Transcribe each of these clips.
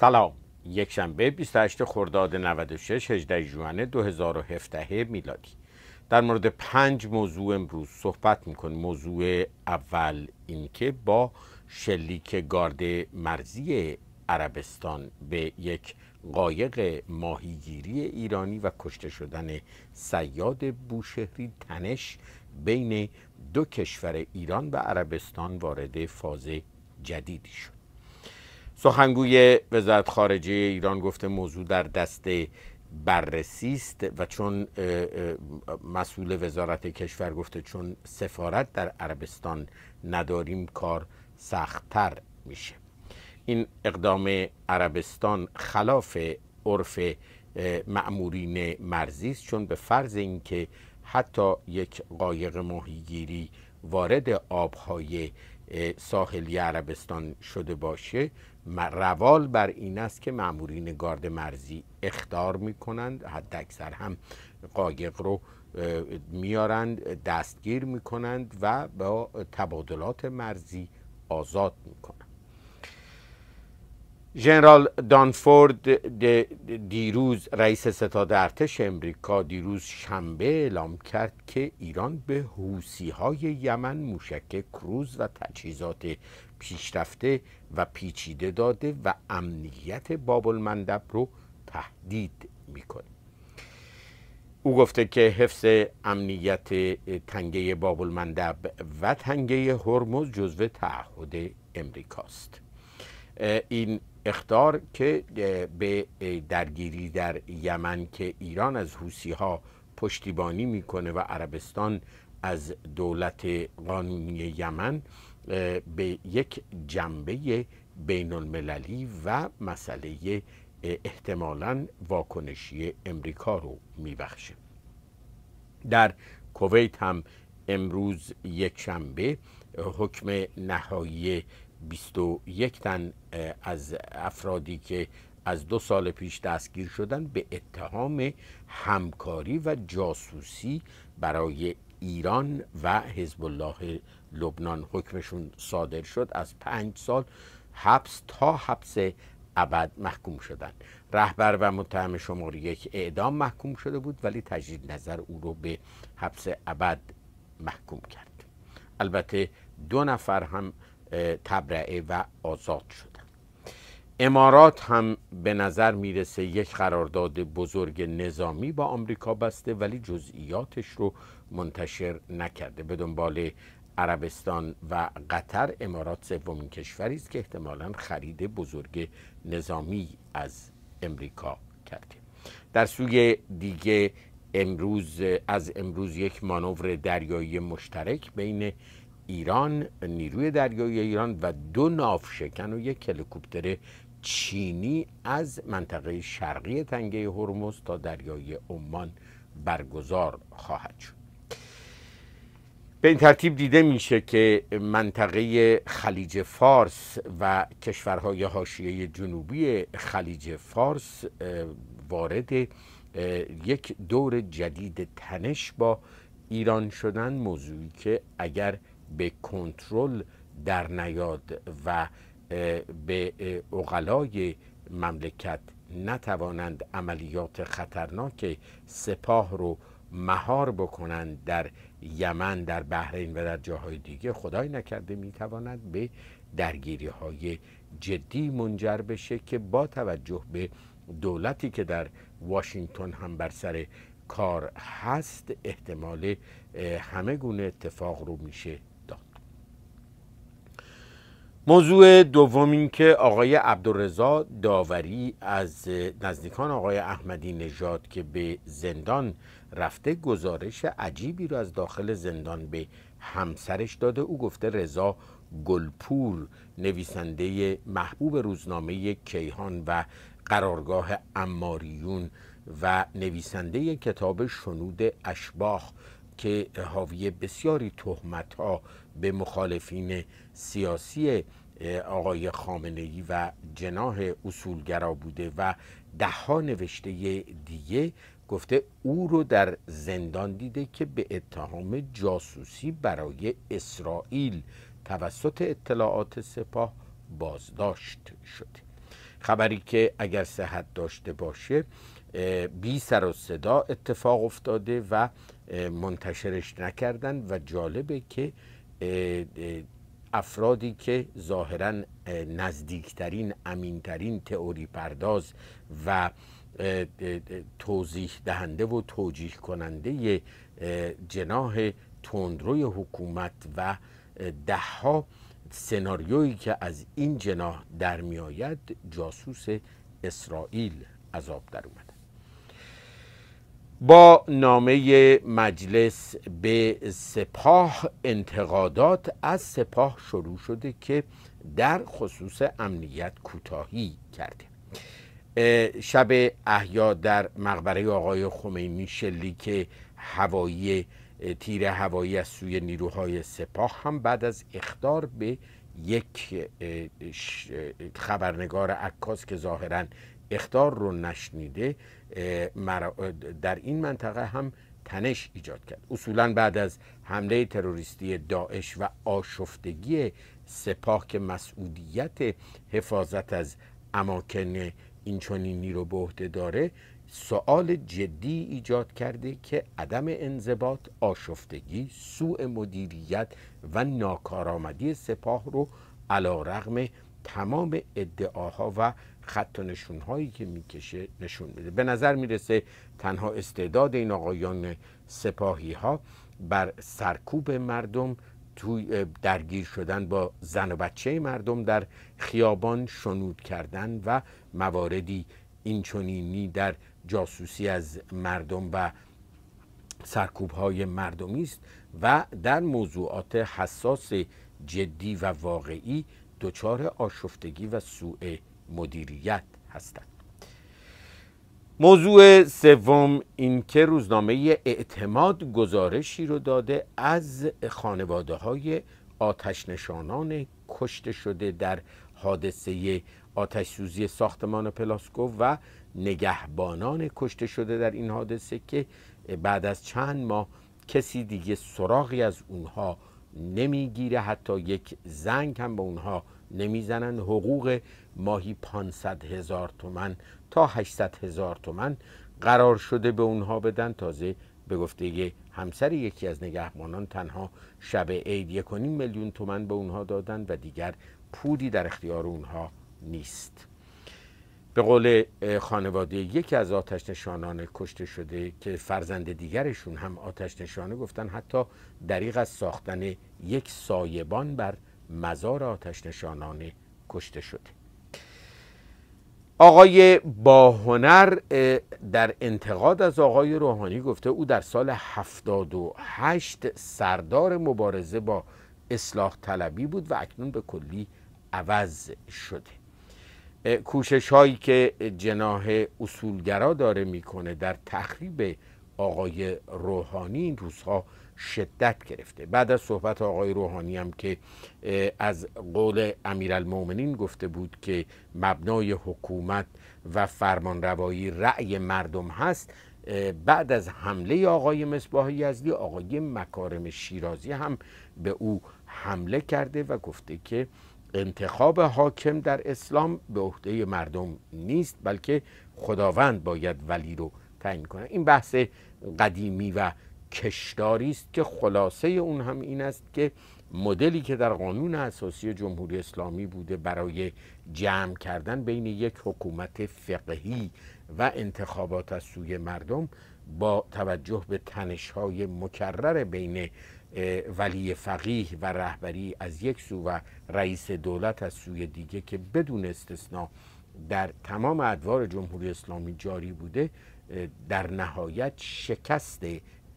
سلام یک شنبه 28 خرداد 96 18 ژوئن 2017 میلادی در مورد پنج موضوع امروز صحبت میکنیم موضوع اول اینکه با شلیک گارد مرزی عربستان به یک قایق ماهیگیری ایرانی و کشته شدن سیاد بوشهری تنش بین دو کشور ایران و عربستان وارد فاز جدیدی شد سخنگوی وزارت خارجه ایران گفته موضوع در دست بررسی است و چون مسئول وزارت کشور گفته چون سفارت در عربستان نداریم کار سختتر میشه این اقدام عربستان خلاف عرف معمورین مرزی است چون به فرض اینکه حتی یک قایق ماهیگیری وارد آبهای ساحلی عربستان شده باشه روال بر این است که مامورین گارد مرزی اختار کنند حد اکثر هم قایق رو میارند دستگیر می کنند و با تبادلات مرزی آزاد می کنند جنرال دانفورد دیروز رئیس ستاد ارتش امریکا دیروز شنبه اعلام کرد که ایران به حوسی های یمن موشک کروز و تجهیزات پیشرفته و پیچیده داده و امنیت باب المندب رو تهدید میکنه او گفته که حفظ امنیت تنگه باب المندب و تنگه هرمز جزو تعهد امریکاست این اختار که به درگیری در یمن که ایران از حوسی ها پشتیبانی میکنه و عربستان از دولت قانونی یمن به یک جنبه بین المللی و مسئله احتمالا واکنشی امریکا رو میبخشه در کویت هم امروز یک شنبه حکم نهایی 21 تن از افرادی که از دو سال پیش دستگیر شدن به اتهام همکاری و جاسوسی برای ایران و حزب الله لبنان حکمشون صادر شد از پنج سال حبس تا حبس ابد محکوم شدن رهبر و متهم شماره یک اعدام محکوم شده بود ولی تجدید نظر او رو به حبس ابد محکوم کرد البته دو نفر هم تبرعه و آزاد شد امارات هم به نظر میرسه یک قرارداد بزرگ نظامی با آمریکا بسته ولی جزئیاتش رو منتشر نکرده به دنبال عربستان و قطر امارات سومین کشوری است که احتمالا خرید بزرگ نظامی از امریکا کرده در سوی دیگه امروز از امروز یک مانور دریایی مشترک بین ایران نیروی دریایی ایران و دو ناوشکن و یک هلیکوپتر چینی از منطقه شرقی تنگه هرمز تا دریای عمان برگزار خواهد شد به این ترتیب دیده میشه که منطقه خلیج فارس و کشورهای حاشیه جنوبی خلیج فارس وارد یک دور جدید تنش با ایران شدن موضوعی که اگر به کنترل در نیاد و به اغلای مملکت نتوانند عملیات خطرناک سپاه رو مهار بکنند در یمن در بحرین و در جاهای دیگه خدای نکرده میتواند به درگیری های جدی منجر بشه که با توجه به دولتی که در واشنگتن هم بر سر کار هست احتمال همه گونه اتفاق رو میشه موضوع دوم این که آقای عبدالرضا داوری از نزدیکان آقای احمدی نژاد که به زندان رفته گزارش عجیبی رو از داخل زندان به همسرش داده او گفته رضا گلپور نویسنده محبوب روزنامه کیهان و قرارگاه اماریون و نویسنده کتاب شنود اشباخ که حاوی بسیاری تهمت ها به مخالفین سیاسی آقای خامنه و جناه اصولگرا بوده و ده ها نوشته دیگه گفته او رو در زندان دیده که به اتهام جاسوسی برای اسرائیل توسط اطلاعات سپاه بازداشت شده خبری که اگر صحت داشته باشه بی سر و صدا اتفاق افتاده و منتشرش نکردن و جالبه که افرادی که ظاهرا نزدیکترین امینترین تئوری پرداز و توضیح دهنده و توجیه کننده جناه تندروی حکومت و دهها سناریویی که از این جناه در میآید جاسوس اسرائیل عذاب در اومد با نامه مجلس به سپاه انتقادات از سپاه شروع شده که در خصوص امنیت کوتاهی کرده شب احیا در مقبره آقای خمینی که هوایی تیر هوایی از سوی نیروهای سپاه هم بعد از اختار به یک خبرنگار عکاس که ظاهرا اختار رو نشنیده در این منطقه هم تنش ایجاد کرد اصولا بعد از حمله تروریستی داعش و آشفتگی سپاه که مسئولیت حفاظت از اماکن اینچنینی رو به عهده داره سوال جدی ایجاد کرده که عدم انضباط آشفتگی سوء مدیریت و ناکارآمدی سپاه رو علا رغم تمام ادعاها و خط و هایی که میکشه نشون میده به نظر میرسه تنها استعداد این آقایان سپاهی ها بر سرکوب مردم توی درگیر شدن با زن و بچه مردم در خیابان شنود کردن و مواردی اینچنینی در جاسوسی از مردم و سرکوب های مردمی است و در موضوعات حساس جدی و واقعی دچار آشفتگی و سوء مدیریت هستند موضوع سوم اینکه روزنامه اعتماد گزارشی رو داده از خانواده های آتش کشته شده در حادثه آتش سوزی ساختمان پلاسکو و نگهبانان کشته شده در این حادثه که بعد از چند ماه کسی دیگه سراغی از اونها نمیگیره حتی یک زنگ هم به اونها نمیزنن حقوق ماهی 500 هزار تومن تا 800 هزار تومن قرار شده به اونها بدن تازه به گفته همسر یکی از نگهبانان تنها شب عید یک میلیون تومن به اونها دادن و دیگر پودی در اختیار اونها نیست به قول خانواده یکی از آتش نشانان کشته شده که فرزند دیگرشون هم آتش نشانه گفتن حتی دریغ از ساختن یک سایبان بر مزار آتش کشته شده آقای باهنر در انتقاد از آقای روحانی گفته او در سال 78 سردار مبارزه با اصلاح طلبی بود و اکنون به کلی عوض شده کوشش هایی که جناه اصولگرا داره میکنه در تخریب آقای روحانی این روزها شدت گرفته بعد از صحبت آقای روحانی هم که از قول امیرالمؤمنین گفته بود که مبنای حکومت و فرمانروایی رأی مردم هست بعد از حمله آقای مصباح یزدی آقای مکارم شیرازی هم به او حمله کرده و گفته که انتخاب حاکم در اسلام به عهده مردم نیست بلکه خداوند باید ولی رو تعیین کنه این بحث قدیمی و کشداری است که خلاصه اون هم این است که مدلی که در قانون اساسی جمهوری اسلامی بوده برای جمع کردن بین یک حکومت فقهی و انتخابات از سوی مردم با توجه به تنش‌های مکرر بین ولی فقیه و رهبری از یک سو و رئیس دولت از سوی دیگه که بدون استثنا در تمام ادوار جمهوری اسلامی جاری بوده در نهایت شکست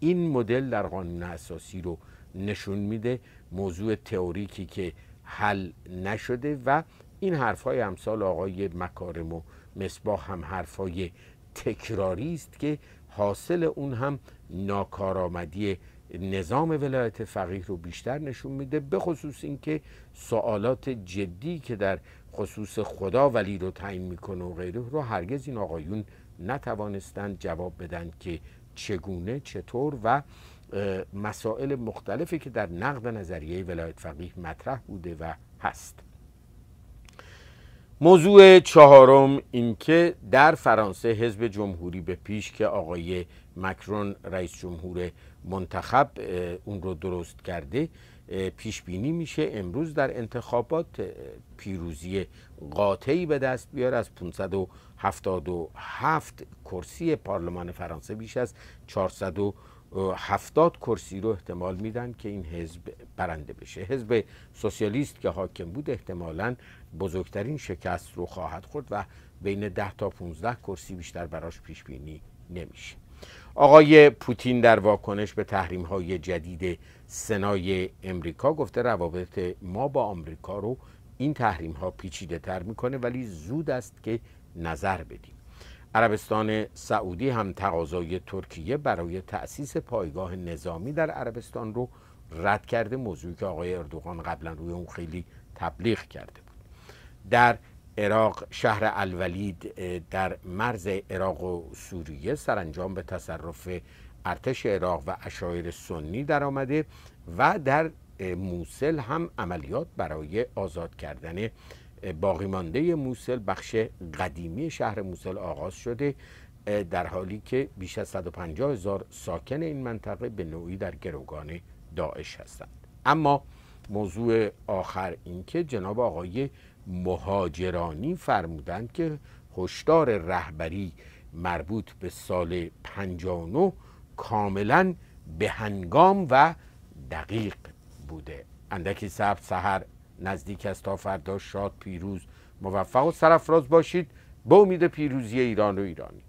این مدل در قانون اساسی رو نشون میده موضوع تئوریکی که حل نشده و این های امثال آقای مکارم و مصباح هم های تکراری است که حاصل اون هم ناکارآمدی نظام ولایت فقیه رو بیشتر نشون میده به خصوص اینکه سوالات جدی که در خصوص خدا ولی رو تعیین میکنه و غیره رو هرگز این آقایون نتوانستند جواب بدن که چگونه چطور و مسائل مختلفی که در نقد نظریه ولایت فقیه مطرح بوده و هست موضوع چهارم اینکه در فرانسه حزب جمهوری به پیش که آقای مکرون رئیس جمهور منتخب اون رو درست کرده پیش بینی میشه امروز در انتخابات پیروزی قاطعی به دست بیار از 577 کرسی پارلمان فرانسه بیش از 470 کرسی رو احتمال میدن که این حزب برنده بشه حزب سوسیالیست که حاکم بود احتمالا بزرگترین شکست رو خواهد خورد و بین 10 تا 15 کرسی بیشتر براش پیش بینی نمیشه آقای پوتین در واکنش به تحریم های جدید سنای امریکا گفته روابط ما با آمریکا رو این تحریم ها پیچیده تر میکنه ولی زود است که نظر بدیم عربستان سعودی هم تقاضای ترکیه برای تأسیس پایگاه نظامی در عربستان رو رد کرده موضوعی که آقای اردوغان قبلا روی اون خیلی تبلیغ کرده بود در عراق شهر الولید در مرز عراق و سوریه سرانجام به تصرف ارتش عراق و اشایر سنی در آمده و در موسل هم عملیات برای آزاد کردن باقی مانده موسل بخش قدیمی شهر موسل آغاز شده در حالی که بیش از 150 هزار ساکن این منطقه به نوعی در گروگان داعش هستند اما موضوع آخر اینکه جناب آقای مهاجرانی فرمودند که هشدار رهبری مربوط به سال 59 کاملا به هنگام و دقیق بوده اندکی سبت سحر نزدیک است تا فردا شاد پیروز موفق و سرفراز باشید به امید پیروزی ایران و ایرانی